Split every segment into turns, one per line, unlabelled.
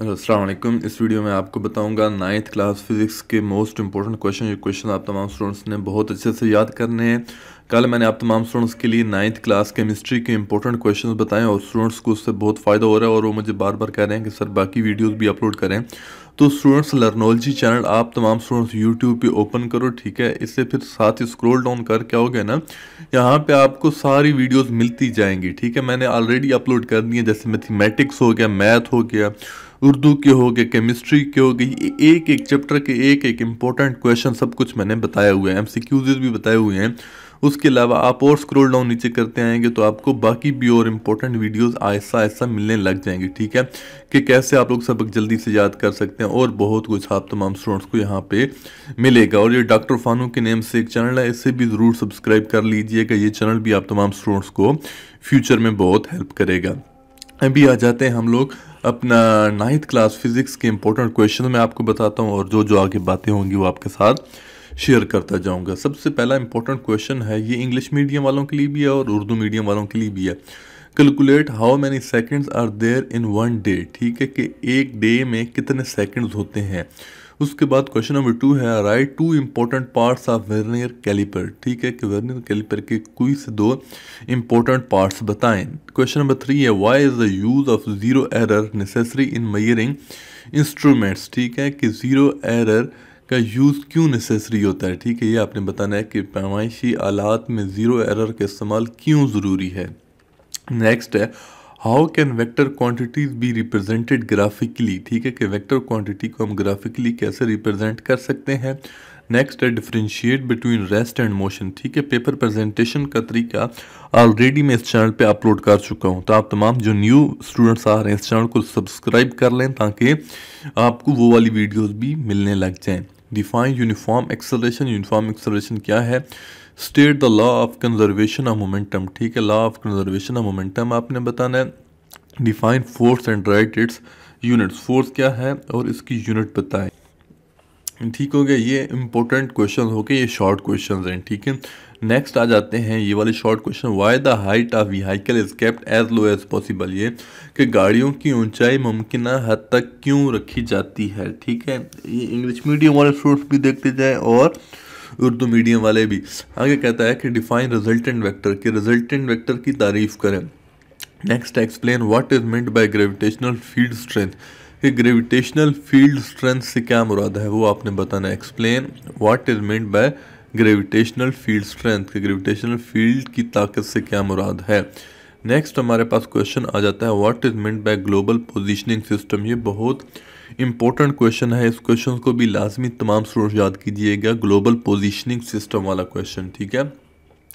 hello Aslam इस video में आपको बताऊंगा नाइन्थ क्लास फिज़िक्स के मोस्ट इंपॉर्टेंट क्वेश्चन ये क्वेश्चन आप तमाम स्टूडेंट्स ने बहुत अच्छे से याद करने हैं कल मैंने आप तमाम स्टूडेंट्स के लिए नाइन्थ क्लास केमिस्ट्री के इंपॉर्टेंट क्वेश्चन बताएं और स्टूडेंट्स को उससे बहुत फ़ायदा हो रहा है और वो मुझे बार बार कह रहे हैं कि सर बाकी वीडियोज़ भी अपलोड करें तो स्टूडेंट्स लर्नोलॉजी चैनल आप तमाम स्टूडेंट्स यूट्यूब पे ओपन करो ठीक है इससे फिर साथ ही स्क्रॉल डाउन करके गया ना यहाँ पे आपको सारी वीडियोस मिलती जाएंगी ठीक है मैंने ऑलरेडी अपलोड कर दी है जैसे मैथमेटिक्स हो गया मैथ हो गया उर्दू के हो गए केमिस्ट्री के हो गई एक एक चैप्टर के एक एक इम्पॉर्टेंट क्वेश्चन सब कुछ मैंने बताया हुआ है एम भी बताए हुए हैं उसके अलावा आप और स्क्रॉल डाउन नीचे करते आएंगे तो आपको बाकी भी और इम्पोर्टेंट वीडियोस ऐसा ऐसा मिलने लग जाएंगे ठीक है कि कैसे आप लोग सबक जल्दी से याद कर सकते हैं और बहुत कुछ आप तमाम स्टूडेंट्स को यहाँ पे मिलेगा और ये डॉक्टर फानू के नेम से एक चैनल है इसे भी ज़रूर सब्सक्राइब कर लीजिएगा ये चैनल भी आप तमाम स्टूडेंट्स को फ्यूचर में बहुत हेल्प करेगा अभी आ जाते हैं हम लोग अपना नाइन्थ क्लास फिज़िक्स के इंपॉर्टेंट क्वेश्चन मैं आपको बताता हूँ और जो जो आगे बातें होंगी वो आपके साथ शेयर करता जाऊँगा सबसे पहला इंपॉर्टेंट क्वेश्चन है ये इंग्लिश मीडियम वालों के लिए भी है और उर्दू मीडियम वालों के लिए भी है calculate how many seconds are there in one day ठीक है कि एक डे में कितने सेकेंड्स होते हैं उसके बाद क्वेश्चन नंबर टू है write two important parts of vernier caliper ठीक है कि वर्नियर कैलिपर के कोई से दो इंपॉर्टेंट पार्ट्स बताएं क्वेश्चन नंबर थ्री है why is the use of zero error necessary in measuring instruments ठीक है कि ज़ीरो एरर का यूज़ क्यों नेसेसरी होता है ठीक है ये आपने बताना है कि पैमाइशी आलात में ज़ीरो एरर का इस्तेमाल क्यों ज़रूरी है नेक्स्ट है how can vector quantities be represented graphically ठीक है कि वैक्टर क्वान्टिटी को हम ग्राफिकली कैसे रिप्रेजेंट कर सकते हैं नेक्स्ट है differentiate between rest and motion ठीक है पेपर प्रेजेंटेशन का तरीका ऑलरेडी मैं इस चैनल पे अपलोड कर चुका हूँ तो आप तमाम जो न्यू स्टूडेंट्स आ रहे हैं इस चैनल को सब्सक्राइब कर लें ताकि आपको वो वाली वीडियोज़ भी मिलने लग जाएँ define uniform acceleration uniform acceleration क्या है state the law of conservation of momentum ठीक है law of conservation of momentum आपने बताना है define force and write its units force क्या है और इसकी यूनिट बताएं ठीक हो गया ये इंपॉर्टेंट क्वेश्चन हो गए ये शॉर्ट क्वेश्चन हैं ठीक है नेक्स्ट आ जाते हैं ये वाले short question why the height of vehicle is kept as low as possible ये कि गाड़ियों की ऊंचाई मुमकिन हद तक क्यों रखी जाती है ठीक है ये इंग्लिश मीडियम वाले स्टूडेंट्स भी देखते जाएँ और उर्दू मीडियम वाले भी आगे कहता है कि डिफाइन रिजल्टेंट वेक्टर के रिजल्टेंट वेक्टर की तारीफ करें next explain what is meant by gravitational field strength कि ग्रेविटेशनल फील्ड स्ट्रेंथ से क्या मुराद है वो आपने बताना explain what is meant by gravitational field strength कि ग्रेविटेशनल फील्ड की ताकत से क्या मुराद है नेक्स्ट हमारे पास क्वेश्चन आ जाता है what is meant by global positioning system ये बहुत इंपॉर्टेंट क्वेश्चन है इस क्वेश्चन को भी लाजमी तमाम स्टूडेंट याद कीजिएगा ग्लोबल पोजिशनिंग सिस्टम वाला क्वेश्चन ठीक है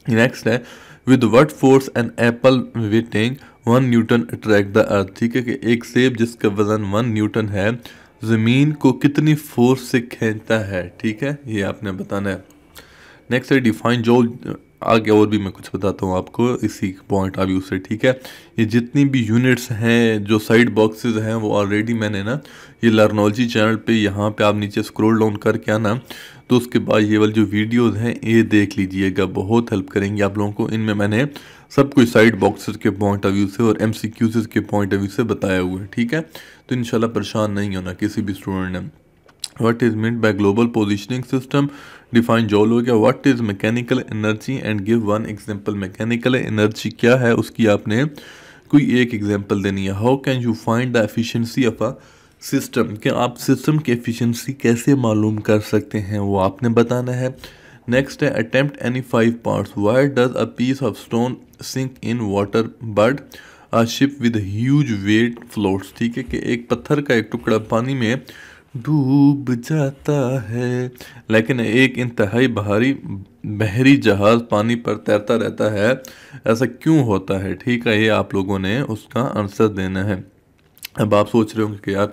नेक्स्ट है with what force an apple weighing one newton attract the earth ठीक है कि एक सेब जिसका वजन वन न्यूटन है ज़मीन को कितनी फोर्स से खींचता है ठीक है ये आपने बताना है नेक्स्ट है डिफाइन जो आगे और भी मैं कुछ बताता हूँ आपको इसी पॉइंट ऑफ व्यू से ठीक है ये जितनी भी यूनिट्स हैं जो साइड बॉक्सेस हैं वो ऑलरेडी मैंने ना ये लर्नोलॉजी चैनल पे यहाँ पे आप नीचे स्क्रॉल डाउन करके आना तो उसके बाद ये वाली जो वीडियोस हैं ये देख लीजिएगा बहुत हेल्प करेंगे आप लोगों को इनमें मैंने सब कुछ साइड बॉक्सेस के पॉइंट ऑफ व्यू से और एम के पॉइंट ऑफ व्यू से बताया हुआ है ठीक है तो इन परेशान नहीं होना किसी भी स्टूडेंट ने what is meant by global positioning system define जॉल हो गया what is mechanical energy and give one example mechanical energy क्या है उसकी आपने कोई एक एग्जाम्पल देनी है how can you find the efficiency of a system कि आप सिस्टम की एफिशिएंसी कैसे मालूम कर सकते हैं वो आपने बताना है नेक्स्ट है attempt any five parts why does a piece of stone sink in water but a ship with huge weight floats ठीक है कि एक पत्थर का एक टुकड़ा पानी में डूब जाता है लेकिन एक इंतहाई बाहरी बहरी जहाज़ पानी पर तैरता रहता है ऐसा क्यों होता है ठीक है ये आप लोगों ने उसका आंसर देना है अब आप सोच रहे होंगे कि यार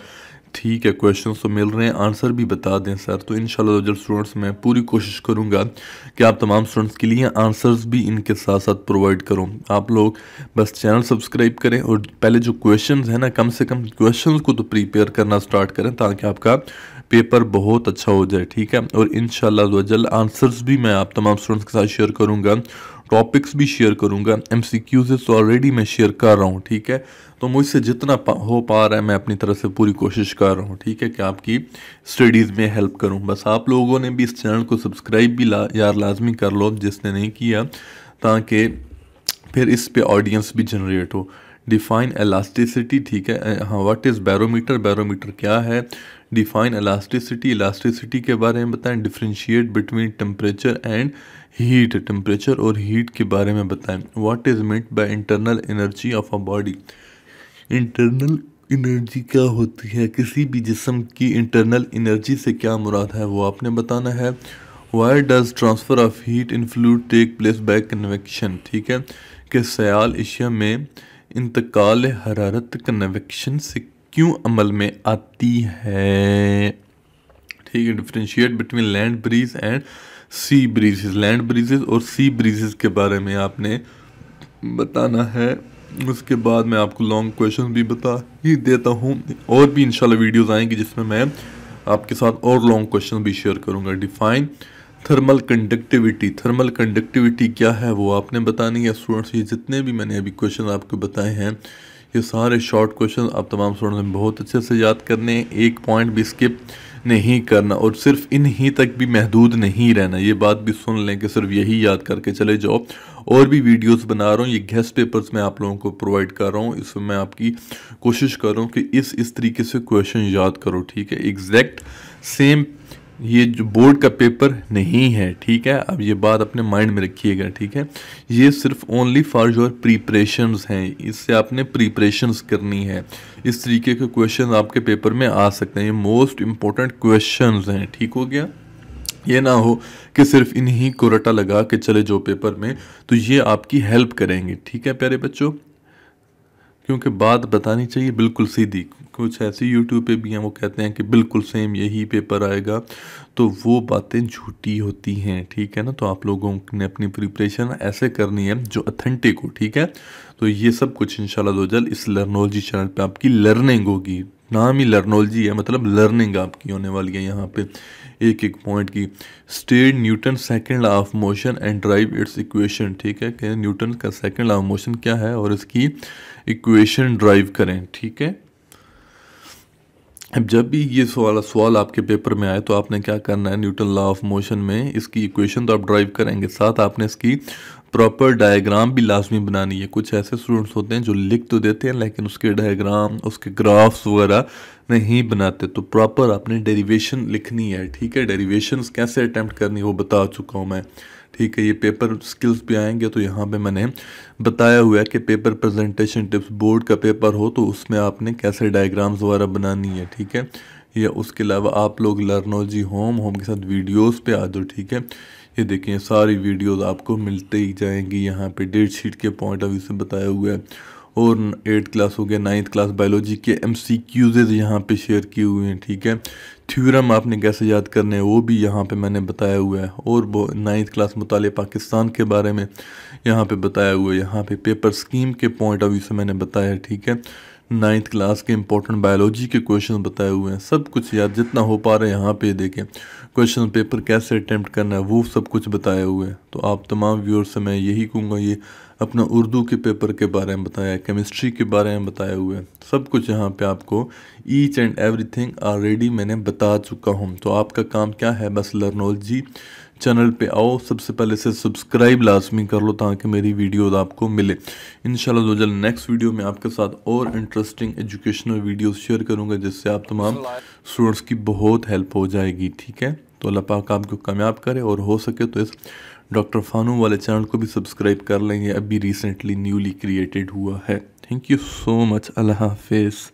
ठीक है क्वेश्चन तो मिल रहे हैं आंसर भी बता दें सर तो इन रिजल्ट स्टूडेंट्स मैं पूरी कोशिश करूँगा कि आप तमाम स्टूडेंट्स के लिए आंसर्स भी इनके साथ साथ प्रोवाइड करूँ आप लोग बस चैनल सब्सक्राइब करें और पहले जो क्वेश्चन हैं ना कम से कम क्वेश्चन को तो प्रिपेयर करना स्टार्ट करें ताकि आपका पेपर बहुत अच्छा हो जाए ठीक है और इन शजल आंसर्स भी मैं आप तमाम स्टूडेंट्स के साथ शेयर करूँगा टॉपिक्स भी शेयर करूँगा एम सी क्यूज तो ऑलरेडी मैं शेयर कर रहा हूँ ठीक है तो मुझसे जितना हो पा रहा है मैं अपनी तरफ से पूरी कोशिश कर रहा हूँ ठीक है कि आपकी स्टडीज़ में हेल्प करूँ बस आप लोगों ने भी इस चैनल को सब्सक्राइब भी ला, यार लाजमी कर लो जिसने नहीं किया ताकि फिर इस पे ऑडियंस भी जनरेट हो डिफाइन एलास्टिसिटी ठीक है हाँ व्हाट इज़ बैरोमीटर बैरोमीटर क्या है डिफाइन एलास्टिसिटी इलास्टिसिटी के बारे में बताएं differentiate between temperature and heat temperature और हीट के बारे में बताएं what is meant by internal energy of a body internal energy क्या होती है किसी भी जिसम की इंटरनल एनर्जी से क्या मुराद है वो आपने बताना है why does transfer of heat in fluid take place by convection ठीक है कि सयाल एशिया में इंतकाल हरारत कन्वेक्शन से क्यों अमल में आती है ठीक है differentiate between land breeze and sea breezes land breezes और सी ब्रीजेस के बारे में आपने बताना है उसके बाद मैं आपको लॉन्ग क्वेश्चन भी बता ही देता हूँ और भी इंशाल्लाह वीडियोस आएंगी जिसमें मैं आपके साथ और लॉन्ग क्वेश्चन भी शेयर करूँगा define thermal conductivity thermal conductivity क्या है वो आपने बतानी है स्टूडेंट्स ये जितने भी मैंने अभी क्वेश्चन आपको बताए हैं ये सारे शॉर्ट क्वेश्चन आप तमाम स्टूडेंट्स ने बहुत अच्छे से याद करने हैं एक पॉइंट भी स्किप नहीं करना और सिर्फ इन्हीं तक भी महदूद नहीं रहना ये बात भी सुन लें कि सिर्फ यही याद करके चले जाओ और भी वीडियोस बना रहा हूँ ये गेस्ट पेपर्स मैं आप लोगों को प्रोवाइड कर रहा हूँ इसमें मैं आपकी कोशिश कर रहा हूँ कि इस इस तरीके से क्वेश्चन याद करो ठीक है एग्जैक्ट सेम ये जो बोर्ड का पेपर नहीं है ठीक है अब ये बात अपने माइंड में रखिएगा ठीक है ये सिर्फ ओनली फॉर योर प्रिपरेशन हैं इससे आपने प्रिपरेशन करनी है इस तरीके के क्वेश्चन आपके पेपर में आ सकते हैं ये मोस्ट इम्पोर्टेंट क्वेश्चन हैं ठीक हो गया ये ना हो कि सिर्फ इन्हीं को रटा लगा के चले जो पेपर में तो ये आपकी हेल्प करेंगे ठीक है प्यारे बच्चों क्योंकि बात बतानी चाहिए बिल्कुल सीधी कुछ ऐसी यूट्यूब पे भी हैं वो कहते हैं कि बिल्कुल सेम यही पेपर आएगा तो वो बातें झूठी होती हैं ठीक है ना तो आप लोगों ने अपनी प्रिपरेशन ऐसे करनी है जो अथेंटिक हो ठीक है तो ये सब कुछ इंशाल्लाह दो इस लर्नोलॉजी चैनल पे आपकी लर्निंग होगी नाम ही लर्नोलॉजी है मतलब लर्निंग आपकी होने वाली है यहाँ पे एक एक पॉइंट की state Newton second law of motion and derive its equation ठीक है कि न्यूटन का सेकंड लॉ ऑफ मोशन क्या है और इसकी इक्वेशन ड्राइव करें ठीक है अब जब भी ये सवाल सवाल आपके पेपर में आए तो आपने क्या करना है न्यूटन लॉ ऑफ मोशन में इसकी इक्वेशन तो आप ड्राइव करेंगे साथ आपने इसकी प्रॉपर डायग्राम भी लाजमी बनानी है कुछ ऐसे स्टूडेंट्स होते हैं जो लिख तो देते हैं लेकिन उसके डायग्राम उसके ग्राफ्स वगैरह नहीं बनाते तो प्रॉपर आपने डेरिवेशन लिखनी है ठीक है डेरीवेशन कैसे अटैम्प्ट करनी है वो बता चुका हूँ मैं ठीक है ये पेपर स्किल्स भी आएंगे तो यहाँ पे मैंने बताया हुआ है कि पेपर प्रेजेंटेशन टिप्स बोर्ड का पेपर हो तो उसमें आपने कैसे डायग्राम्स वगैरह बनानी है ठीक है या उसके अलावा आप लोग लर्नोजी होम होम के साथ वीडियोस पे आ जाओ ठीक है ये देखिए सारी वीडियोस आपको मिलते ही जाएंगी यहाँ पे डेट शीट के पॉइंट ऑफ व्यू से बताया हुआ है और एट्थ क्लास हो गया नाइन्थ क्लास बायोलॉजी के एम सी क्यूजेज यहाँ पर शेयर किए हुए हैं ठीक है थ्यूरम आपने कैसे याद करने हैं वो भी यहाँ पे मैंने बताया हुआ है और नाइन्थ क्लास मुताल पाकिस्तान के बारे में यहाँ पे बताया हुआ है यहाँ पे पेपर स्कीम के पॉइंट ऑफ व्यू से मैंने बताया ठीक है नाइन्थ क्लास के इंपॉर्टेंट बायोलॉजी के क्वेश्चन बताए हुए हैं सब कुछ यार जितना हो पा रहा है यहाँ पे देखें क्वेश्चन पेपर कैसे अटैम्प्ट करना है वो सब कुछ बताए हुए हैं तो आप तमाम व्यूअर्स से मैं यही कहूँगा ये अपना उर्दू के पेपर के बारे में बताया केमिस्ट्री के बारे में बताए हुए सब कुछ यहाँ पे आपको ईच एंड एवरीथिंग ऑलरेडी मैंने बता चुका हूँ तो आपका काम क्या है बस लर्नोलॉजी चैनल पे आओ सबसे पहले से सब्सक्राइब लाजमी कर लो ताकि मेरी वीडियोस आपको मिले इन जल्द नेक्स्ट वीडियो में आपके साथ और इंटरेस्टिंग एजुकेशनल वीडियोस शेयर करूँगा जिससे आप तमाम स्टूडेंट्स की बहुत हेल्प हो जाएगी ठीक है तो अल्लाह पाक आपको कामयाब करे और हो सके तो इस डॉक्टर फानू वाले चैनल को भी सब्सक्राइब कर लेंगे अभी रिसेंटली न्यूली क्रिएटेड हुआ है थैंक यू सो मच अल्लाह हाफिज़